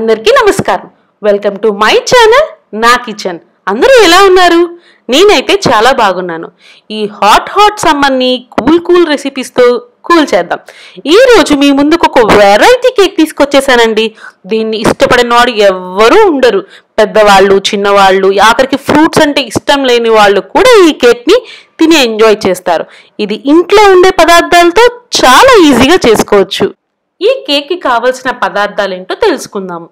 అందరికీ నమస్కారం welcome to my channel నా కిచెన్ అందరూ ఎలా ఉన్నారు నేనైతే చాలా బాగున్నాను ఈ హాట్ హాట్ సమ్మర్ని కూల్ కూల్ రెసిపీస్తో కూల్ చేద్దాం ఈరోజు మీ ముందుకు ఒక వెరైటీ కేక్ తీసుకొచ్చేసానండి దీన్ని ఇష్టపడిన వాడు ఎవ్వరూ ఉండరు పెద్దవాళ్ళు చిన్నవాళ్ళు ఆఖరికి ఫ్రూట్స్ అంటే ఇష్టం లేని వాళ్ళు కూడా ఈ కేక్ని తిని ఎంజాయ్ చేస్తారు ఇది ఇంట్లో ఉండే పదార్థాలతో చాలా ఈజీగా చేసుకోవచ్చు ఈ కేక్కి కావలసిన పదార్థాలు ఏంటో తెలుసుకుందాం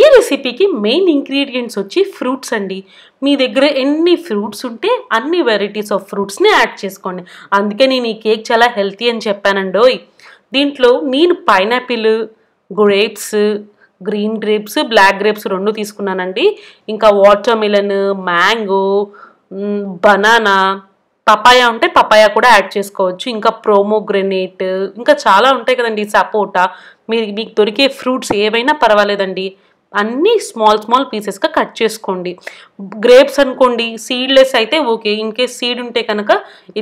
ఈ రెసిపీకి మెయిన్ ఇంగ్రీడియంట్స్ వచ్చి ఫ్రూట్స్ అండి మీ దగ్గర ఎన్ని ఫ్రూట్స్ ఉంటే అన్ని వెరైటీస్ ఆఫ్ ఫ్రూట్స్ని యాడ్ చేసుకోండి అందుకే నేను ఈ కేక్ చాలా హెల్తీ అని చెప్పానండోయ్ దీంట్లో నేను pineapple grapes green grapes black grapes రెండు తీసుకున్నానండి ఇంకా watermelon mango banana papaya ఉంటే పపాయా కూడా యాడ్ చేసుకోవచ్చు ఇంకా ప్రోమోగ్రెనేట్ ఇంకా చాలా ఉంటాయి కదండి సపోటా మీరు మీకు దొరికే ఫ్రూట్స్ ఏవైనా పర్వాలేదండి అన్నీ స్మాల్ స్మాల్ పీసెస్గా కట్ చేసుకోండి గ్రేప్స్ అనుకోండి సీడ్లెస్ అయితే ఓకే ఇన్ కేస్ సీడ్ ఉంటే కనుక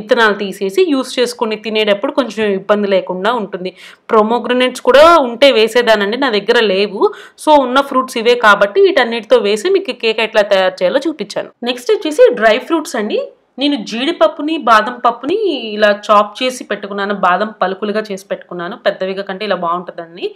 ఇత్తనాలు తీసేసి యూస్ చేసుకోండి తినేటప్పుడు కొంచెం ఇబ్బంది లేకుండా ఉంటుంది ప్రోమోగ్రనేట్స్ కూడా ఉంటే వేసేదానండి నా దగ్గర లేవు సో ఉన్న ఫ్రూట్స్ ఇవే కాబట్టి వీటన్నిటితో వేసి మీకు కేక్ ఎట్లా తయారు చేయాలో చూపించాను నెక్స్ట్ వచ్చేసి డ్రై ఫ్రూట్స్ అండి నేను జీడిపప్పుని బాదం పప్పుని ఇలా చాప్ చేసి పెట్టుకున్నాను బాదం పలుకులుగా చేసి పెట్టుకున్నాను పెద్దవిగా కంటే ఇలా బాగుంటుందండి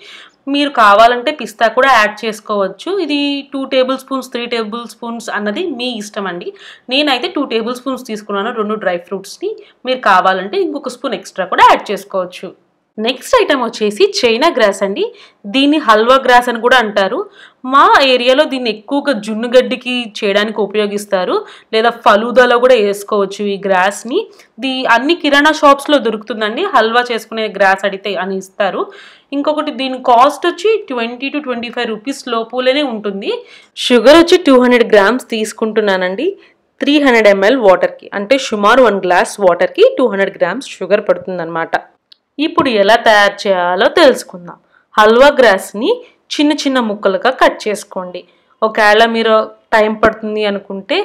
మీరు కావాలంటే పిస్తా కూడా యాడ్ చేసుకోవచ్చు ఇది two tablespoons three tablespoons అన్నది మీ ఇష్టం అండి నేనైతే టూ టేబుల్ స్పూన్స్ తీసుకున్నాను రెండు డ్రై ఫ్రూట్స్ని మీరు కావాలంటే ఇంకొక స్పూన్ ఎక్స్ట్రా కూడా యాడ్ చేసుకోవచ్చు నెక్స్ట్ ఐటమ్ వచ్చేసి చైనా గ్రాస్ అండి దీన్ని హల్వా గ్రాస్ అని కూడా అంటారు మా ఏరియాలో దీన్ని ఎక్కువగా జున్నుగడ్డికి చేయడానికి ఉపయోగిస్తారు లేదా ఫలూదాలో కూడా వేసుకోవచ్చు ఈ గ్రాస్ని దీ అన్ని కిరాణా షాప్స్లో దొరుకుతుందండి హల్వా చేసుకునే గ్రాస్ అడిగితే అని ఇస్తారు ఇంకొకటి దీని కాస్ట్ వచ్చి twenty to twenty five rupees లోపులనే ఉంటుంది షుగర్ వచ్చి టూ హండ్రెడ్ గ్రామ్స్ తీసుకుంటున్నానండి త్రీ హండ్రెడ్ ఎంఎల్ వాటర్కి అంటే సుమారు వన్ గ్లాస్ వాటర్కి టూ హండ్రెడ్ గ్రామ్స్ షుగర్ పడుతుందన్నమాట ఇప్పుడు ఎలా తయారు చేయాలో తెలుసుకుందాం హల్వా గ్రాస్ని చిన్న చిన్న ముక్కలుగా కట్ చేసుకోండి ఒకవేళ మీరు టైం పడుతుంది అనుకుంటే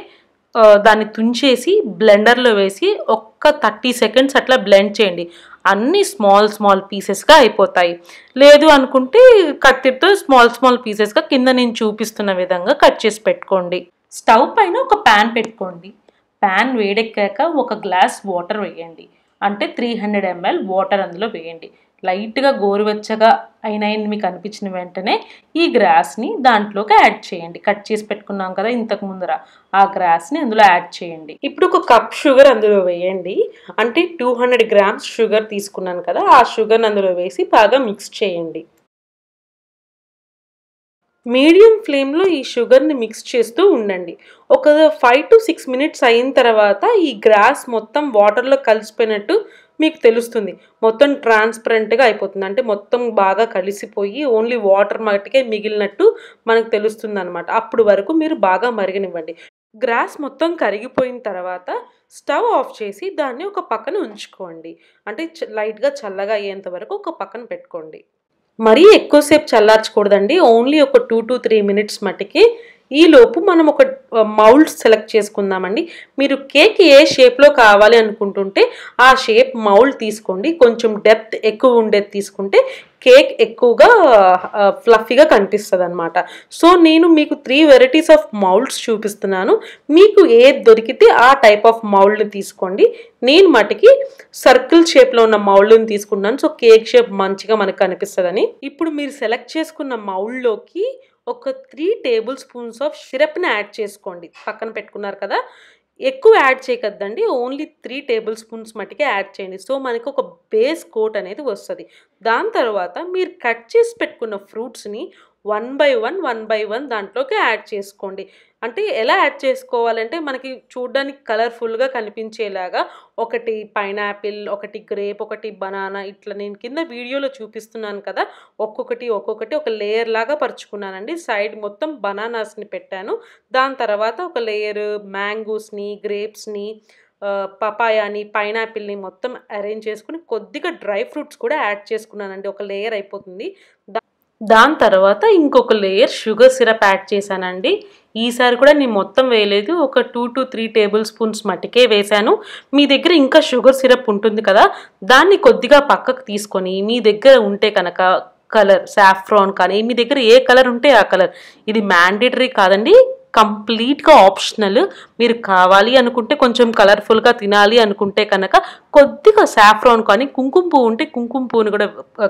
దాన్ని తుంచేసి బ్లెండర్లో వేసి ఒక్క థర్టీ సెకండ్స్ అట్లా బ్లెండ్ చేయండి అన్నీ స్మాల్ స్మాల్ పీసెస్గా అయిపోతాయి లేదు అనుకుంటే కత్తితో స్మాల్ స్మాల్ పీసెస్గా కింద నేను చూపిస్తున్న విధంగా కట్ చేసి పెట్టుకోండి స్టవ్ పైన ఒక ప్యాన్ పెట్టుకోండి ప్యాన్ వేడెక్కాక ఒక గ్లాస్ వాటర్ వేయండి అంటే త్రీ హండ్రెడ్ ఎంఎల్ వాటర్ అందులో వేయండి లైట్గా గోరువెచ్చగా అయినాయని మీకు అనిపించిన వెంటనే ఈ గ్రాస్ని దాంట్లోకి యాడ్ చేయండి కట్ చేసి పెట్టుకున్నాం కదా ఇంతకు ముందర ఆ గ్రాస్ని అందులో యాడ్ చేయండి ఇప్పుడు ఒక కప్ షుగర్ అందులో వేయండి అంటే టూ హండ్రెడ్ గ్రామ్స్ షుగర్ తీసుకున్నాను కదా ఆ షుగర్ని అందులో వేసి బాగా మిక్స్ చేయండి మీడియం ఫ్లేమ్లో ఈ షుగర్ని మిక్స్ చేస్తూ ఉండండి ఒక ఫైవ్ టు సిక్స్ మినిట్స్ అయిన తర్వాత ఈ గ్రాస్ మొత్తం వాటర్లో కలిసిపోయినట్టు మీకు తెలుస్తుంది మొత్తం ట్రాన్స్పరెంట్గా అయిపోతుంది అంటే మొత్తం బాగా కలిసిపోయి ఓన్లీ వాటర్ మటుకే మిగిలినట్టు మనకు తెలుస్తుంది అనమాట అప్పుడు వరకు మీరు బాగా మరిగనివ్వండి గ్రాస్ మొత్తం కరిగిపోయిన తర్వాత స్టవ్ ఆఫ్ చేసి దాన్ని ఒక పక్కన ఉంచుకోండి అంటే లైట్గా చల్లగా అయ్యేంత వరకు ఒక పక్కన పెట్టుకోండి మరీ ఎక్కువసేపు చల్లార్చకూడదండి ఓన్లీ ఒక టూ టు త్రీ మినిట్స్ మట్టికి ఈలోపు మనం ఒక మౌల్డ్ సెలెక్ట్ చేసుకుందామండి మీరు కేక్ ఏ షేప్లో కావాలి అనుకుంటుంటే ఆ షేప్ మౌల్డ్ తీసుకోండి కొంచెం డెప్త్ ఎక్కువ ఉండేది తీసుకుంటే కేక్ ఎక్కువగా ఫ్లఫీగా కనిపిస్తుంది అనమాట సో నేను మీకు త్రీ వెరైటీస్ ఆఫ్ మౌల్డ్స్ చూపిస్తున్నాను మీకు ఏ దొరికితే ఆ టైప్ ఆఫ్ మౌల్డ్ని తీసుకోండి నేను మటుకి సర్కిల్ షేప్లో ఉన్న మౌల్డ్ని తీసుకున్నాను సో కేక్ షేప్ మంచిగా మనకు కనిపిస్తుందని ఇప్పుడు మీరు సెలెక్ట్ చేసుకున్న మౌల్డ్లోకి ఒక త్రీ టేబుల్ స్పూన్స్ ఆఫ్ సిరప్ని యాడ్ చేసుకోండి పక్కన పెట్టుకున్నారు కదా ఎక్కువ యాడ్ చేయకద్దండి ఓన్లీ త్రీ టేబుల్ స్పూన్స్ మట్టికే యాడ్ చేయండి సో మనకు ఒక బేస్ కోట్ అనేది వస్తుంది దాని తర్వాత మీరు కట్ చేసి పెట్టుకున్న ఫ్రూట్స్ని one by one one by one దాంట్లోకి యాడ్ చేసుకోండి అంటే ఎలా యాడ్ చేసుకోవాలంటే మనకి చూడడానికి కలర్ఫుల్గా కనిపించేలాగా ఒకటి పైనాపిల్ ఒకటి గ్రేప్ ఒకటి బనానా ఇట్లా నేను కింద వీడియోలో చూపిస్తున్నాను కదా ఒక్కొక్కటి ఒక్కొక్కటి ఒక లేయర్ లాగా పరుచుకున్నానండి సైడ్ మొత్తం బనానాస్ని పెట్టాను దాని తర్వాత ఒక లేయర్ మ్యాంగోస్ని గ్రేప్స్ని పపాయాని పైనాపిల్ని మొత్తం అరేంజ్ చేసుకుని కొద్దిగా డ్రై ఫ్రూట్స్ కూడా యాడ్ చేసుకున్నానండి ఒక లేయర్ అయిపోతుంది దాని తర్వాత ఇంకొక లేయర్ షుగర్ సిరప్ యాడ్ చేశానండి ఈసారి కూడా నేను మొత్తం వేయలేదు ఒక two to three tablespoons మటుకే వేశాను మీ దగ్గర ఇంకా షుగర్ సిరప్ ఉంటుంది కదా దాన్ని కొద్దిగా పక్కకు తీసుకొని మీ దగ్గర ఉంటే కనుక కలర్ సాఫ్రాన్ కానీ మీ దగ్గర ఏ కలర్ ఉంటే ఆ కలర్ ఇది మ్యాండేటరీ కాదండి కంప్లీట్గా ఆప్షనల్ మీరు కావాలి అనుకుంటే కొంచెం కలర్ఫుల్గా తినాలి అనుకుంటే కనుక కొద్దిగా సాఫ్రాన్ కానీ కుంకుమ పువ్వు ఉంటే కుంకుమ పువ్వుని కూడా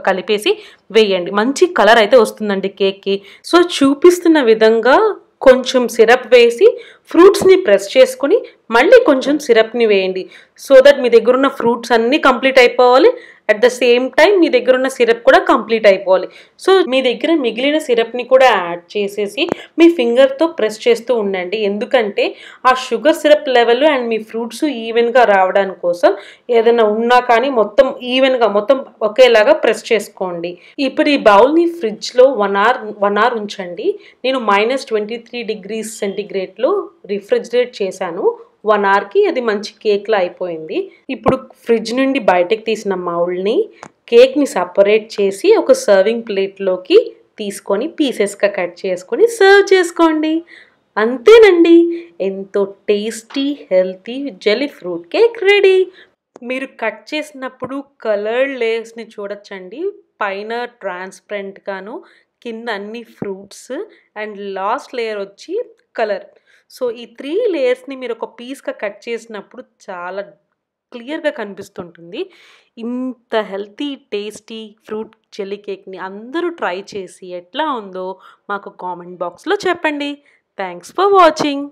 కలిపేసి వేయండి మంచి కలర్ అయితే వస్తుందండి కేక్కి సో చూపిస్తున్న విధంగా కొంచెం సిరప్ వేసి ఫ్రూట్స్ని ప్రెస్ చేసుకొని మళ్ళీ కొంచెం సిరప్ని వేయండి సో దట్ మీ దగ్గర ఉన్న ఫ్రూట్స్ అన్నీ కంప్లీట్ అయిపోవాలి అట్ ద సేమ్ టైం మీ దగ్గర ఉన్న సిరప్ కూడా కంప్లీట్ అయిపోవాలి సో మీ దగ్గర మిగిలిన సిరప్ని కూడా యాడ్ చేసేసి మీ ఫింగర్తో ప్రెస్ చేస్తూ ఉండండి ఎందుకంటే ఆ షుగర్ సిరప్ లెవెల్ అండ్ మీ ఫ్రూట్స్ ఈవెన్గా రావడానికి కోసం ఏదైనా ఉన్నా కానీ మొత్తం ఈవెన్గా మొత్తం ఒకేలాగా ప్రెస్ చేసుకోండి ఇప్పుడు ఈ బౌల్ని ఫ్రిడ్జ్లో వన్ అవర్ వన్ అవర్ ఉంచండి నేను మైనస్ ట్వంటీ త్రీ డిగ్రీస్ సెంటిగ్రేడ్లో రిఫ్రిజిరేట్ చేశాను వన్ అవర్కి అది మంచి కేక్లా అయిపోయింది ఇప్పుడు ఫ్రిడ్జ్ నుండి బయటకు తీసిన మౌల్ని కేక్ని సపరేట్ చేసి ఒక సర్వింగ్ ప్లేట్లోకి తీసుకొని పీసెస్గా కట్ చేసుకొని సర్వ్ చేసుకోండి అంతేనండి ఎంతో tasty healthy jelly fruit cake ready మీరు కట్ చేసినప్పుడు కలర్ లేయర్స్ని చూడొచ్చండి పైన ట్రాన్స్పరెంట్గాను కింద అన్ని ఫ్రూట్స్ అండ్ లాస్ట్ లేయర్ వచ్చి కలర్ సో ఈ త్రీ లేయర్స్ని మీరు ఒక పీస్గా కట్ చేసినప్పుడు చాలా క్లియర్గా కనిపిస్తుంటుంది ఇంత హెల్తీ టేస్టీ ఫ్రూట్ జెల్లీ కేక్ని అందరూ ట్రై చేసి ఎట్లా ఉందో మాకు కామెంట్ బాక్స్లో చెప్పండి థ్యాంక్స్ ఫర్ వాచింగ్